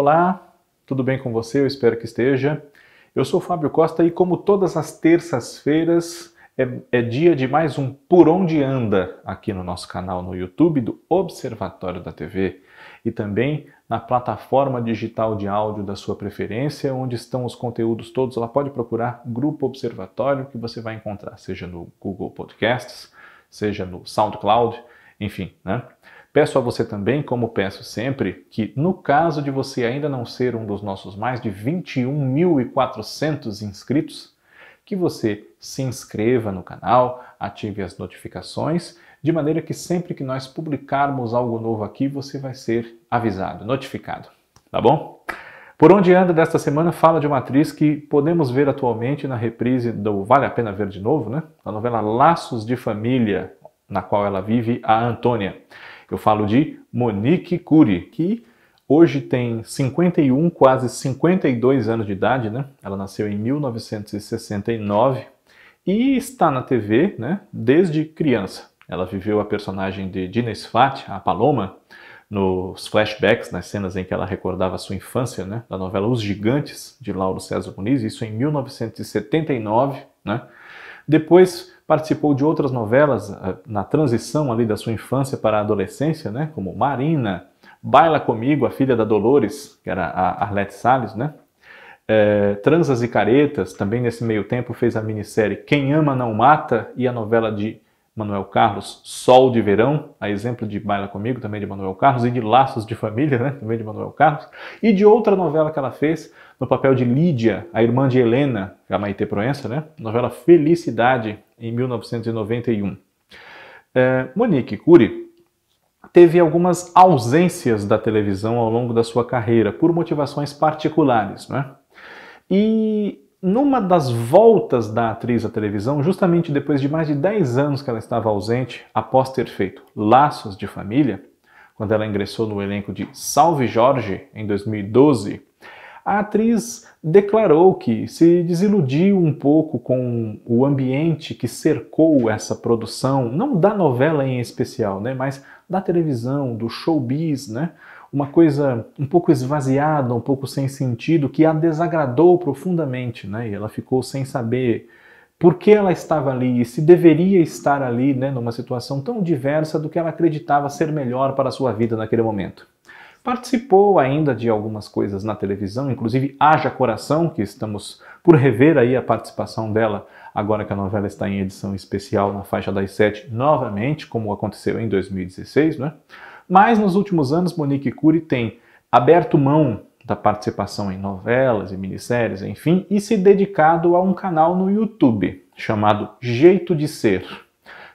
Olá, tudo bem com você? Eu espero que esteja. Eu sou Fábio Costa e, como todas as terças-feiras, é, é, dia de mais um Por Onde Anda aqui no nosso canal no YouTube do Observatório da TV e também na plataforma digital de áudio da sua preferência, onde estão os conteúdos todos. Lá pode procurar Grupo Observatório que você vai encontrar, seja no Google Podcasts, seja no SoundCloud, enfim, né? Peço a você também, como peço sempre, que no caso de você ainda não ser um dos nossos mais de 21.400 inscritos, que você se inscreva no canal, ative as notificações, de maneira que sempre que nós publicarmos algo novo aqui, você vai ser avisado, notificado, tá bom? Por onde anda desta semana fala de uma atriz que podemos ver atualmente na reprise do Vale a Pena Ver de Novo, né? Da novela Laços de Família, na qual ela vive, a Antônia. Eu falo de Monique Curie, que hoje tem 51, quase 52 anos de idade, né? Ela nasceu em 1969 e está na TV, né, desde criança. Ela viveu a personagem de Dina Sfat, a Paloma, nos flashbacks, nas cenas em que ela recordava sua infância, né, da novela Os Gigantes, de Lauro César Muniz, isso em 1979, né? Depois participou de outras novelas eh, na transição ali da sua infância para a adolescência, né? Como Marina, Baila Comigo, a filha da Dolores, que era a Arlette Salles, né? É, eh, Transas e Caretas, também nesse meio tempo fez a minissérie Quem Ama Não Mata e a novela de Manuel Carlos, Sol de Verão, a exemplo de Baila Comigo, também de Manuel Carlos, e de Laços de Família, né, também de Manuel Carlos, e de outra novela que ela fez, no papel de Lídia, a irmã de Helena, a Maite Proença, né, novela Felicidade, em 1991. É, Monique Cury teve algumas ausências da televisão ao longo da sua carreira, por motivações particulares, né, e numa das voltas da atriz à televisão, justamente depois de mais de 10 anos que ela estava ausente, após ter feito Laços de Família, quando ela ingressou no elenco de Salve Jorge em 2012, a atriz declarou que se desiludiu um pouco com o ambiente que cercou essa produção, não da novela em especial, né, mas da televisão, do showbiz, né? uma coisa um pouco esvaziada, um pouco sem sentido, que a desagradou profundamente, né? E ela ficou sem saber por que ela estava ali e se deveria estar ali, né, numa situação tão diversa do que ela acreditava ser melhor para a sua vida naquele momento. Participou ainda de algumas coisas na televisão, inclusive Haja Coração, que estamos por rever aí a participação dela agora que a novela está em edição especial na faixa das sete novamente, como aconteceu em 2016, né? Mas nos últimos anos, Monique Cury tem aberto mão da participação em novelas e minisséries, enfim, e se dedicado a um canal no YouTube chamado Jeito de Ser,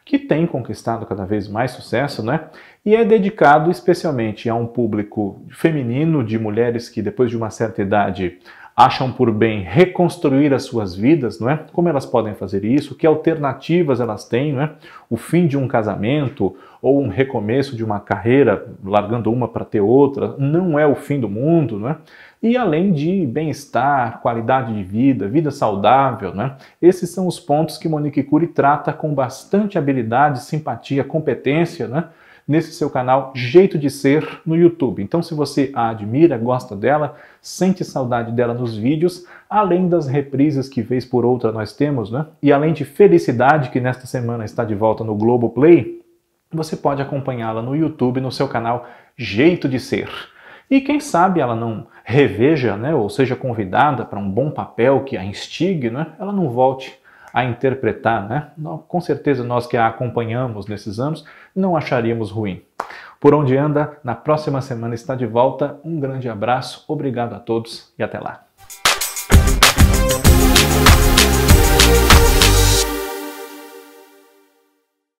que tem conquistado cada vez mais sucesso, né? E é dedicado especialmente a um público feminino de mulheres que depois de uma certa idade acham por bem reconstruir as suas vidas, não é? Como elas podem fazer isso? Que alternativas elas têm, não é? O fim de um casamento ou um recomeço de uma carreira, largando uma para ter outra, não é o fim do mundo, não é? E além de bem-estar, qualidade de vida, vida saudável, né? Esses são os pontos que Monique Curie trata com bastante habilidade, simpatia, competência, né? nesse seu canal Jeito de Ser no YouTube. Então, se você a admira, gosta dela, sente saudade dela nos vídeos, além das reprises que vez por outra nós temos, né? E além de Felicidade, que nesta semana está de volta no Globo Play, você pode acompanhá-la no YouTube no seu canal Jeito de Ser. E quem sabe ela não reveja, né, ou seja convidada para um bom papel que a instigue, né? Ela não volte a interpretar, né? com certeza nós que a acompanhamos nesses anos não acharíamos ruim. Por onde anda, na próxima semana está de volta. Um grande abraço, obrigado a todos e até lá.